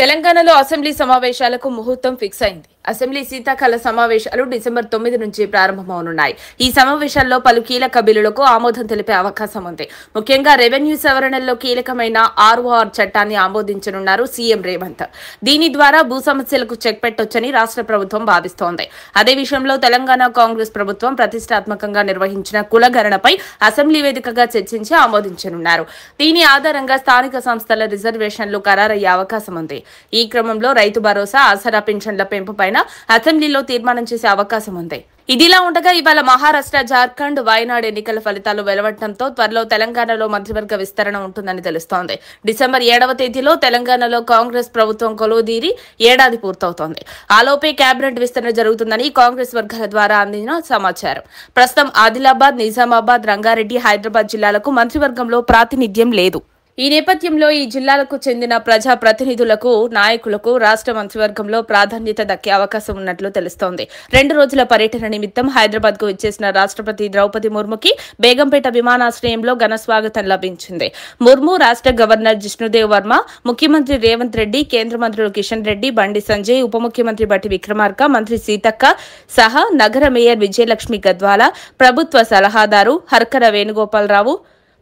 తెలంగాణలో అసెంబ్లీ సమావేశాలకు ముహూర్తం ఫిక్స్ అయింది అసెంబ్లీ శీతాకాల సమావేశాలు డిసెంబర్ తొమ్మిది నుంచి ప్రారంభమవనున్నాయి ఈ సమావేశాల్లో పలు కీలక బిల్లులకు ఆమోదం తెలిపే అవకాశం ఉంది ముఖ్యంగా రెవెన్యూ సవరణల్లో కీలకమైన ఆర్ఓఆర్ చట్టాన్ని ఆమోదించనున్నారు సీఎం రేవంత్ దీని ద్వారా భూ సమస్యలకు చెక్ పెట్టొచ్చని రాష్ట్ర ప్రభుత్వం భావిస్తోంది అదే విషయంలో తెలంగాణ కాంగ్రెస్ ప్రభుత్వం ప్రతిష్టాత్మకంగా నిర్వహించిన కులగణనపై అసెంబ్లీ వేదికగా చర్చించి ఆమోదించనున్నారు దీని ఆధారంగా స్థానిక సంస్థల రిజర్వేషన్లు ఖరారయ్యే అవకాశం ఉంది ఈ క్రమంలో రైతు భరోసా ఆసరా పింఛన్ల పెంపుపై ఆయన అసెంబ్లీలో తీర్మానం చేసే అవకాశం ఉంది ఇదిలా ఉండగా ఇవాళ మహారాష్ట్ర జార్ఖండ్ వయనాడు ఎన్నికల ఫలితాలు వెలువడటంతో త్వరలో తెలంగాణలో మంత్రివర్గ విస్తరణ ఉంటుందని తెలుస్తోంది డిసెంబర్ ఏడవ తేదీలో తెలంగాణలో కాంగ్రెస్ ప్రభుత్వం కొలువుదీరి ఏడాది పూర్తవుతోంది ఆలోపే కేబినెట్ విస్తరణ జరుగుతుందని కాంగ్రెస్ వర్గాల ద్వారా అందిన సమాచారం ప్రస్తుతం ఆదిలాబాద్ నిజామాబాద్ రంగారెడ్డి హైదరాబాద్ జిల్లాలకు మంత్రివర్గంలో ప్రాతినిధ్యం లేదు ఈ నేపథ్యంలో ఈ జిల్లాలకు చెందిన ప్రజా ప్రతినిధులకు నాయకులకు రాష్ట్ర మంత్రివర్గంలో ప్రాధాన్యత దక్కే అవకాశం ఉన్నట్లు తెలుస్తోంది రెండు రోజుల పర్యటన నిమిత్తం హైదరాబాద్ కు విచ్చేసిన రాష్ట్రపతి ద్రౌపది ముర్ముకి బేగంపేట విమానాశ్రయంలో ఘన స్వాగతం లభించింది ముర్ము రాష్ట్ర గవర్నర్ జిష్ణుదేవ్ వర్మ ముఖ్యమంత్రి రేవంత్ రెడ్డి కేంద్ర మంత్రులు కిషన్ రెడ్డి బండి సంజయ్ ఉప ముఖ్యమంత్రి బట్టి విక్రమార్క మంత్రి సీతక్క సహా నగర మేయర్ విజయలక్ష్మి గద్వాల ప్రభుత్వ సలహాదారు హర్కర వేణుగోపాలరావు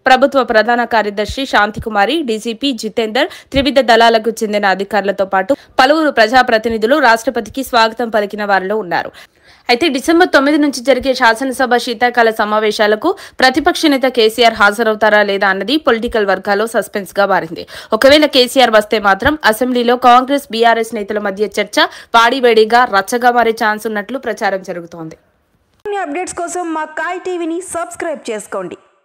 ప్రభుత్వ ప్రధాన కార్యదర్శి శాంతికుమారి డీజీపీ జితేందర్ త్రివిధ దళాలకు చెందిన అధికారులతో పాటు పలువురు ప్రజాప్రతినిధులు రాష్ట్రపతికి స్వాగతం పలికిన వారిలో ఉన్నారు అయితే డిసెంబర్ తొమ్మిది నుంచి జరిగే శాసనసభ శీతాకాల సమావేశాలకు ప్రతిపక్ష నేత కేసీఆర్ హాజరవుతారా లేదా అన్నది పొలిటికల్ వర్గాల్లో సస్పెన్స్ గా మారింది ఒకవేళ కేసీఆర్ వస్తే మాత్రం అసెంబ్లీలో కాంగ్రెస్ బీఆర్ఎస్ నేతల మధ్య చర్చ వాడివేడిగా రచ్చగా మారే ఛాన్స్ ఉన్నట్లు ప్రచారం జరుగుతోంది అప్డేట్స్ కోసం మా కాయ్ టీవీని సబ్స్క్రైబ్ చేసుకోండి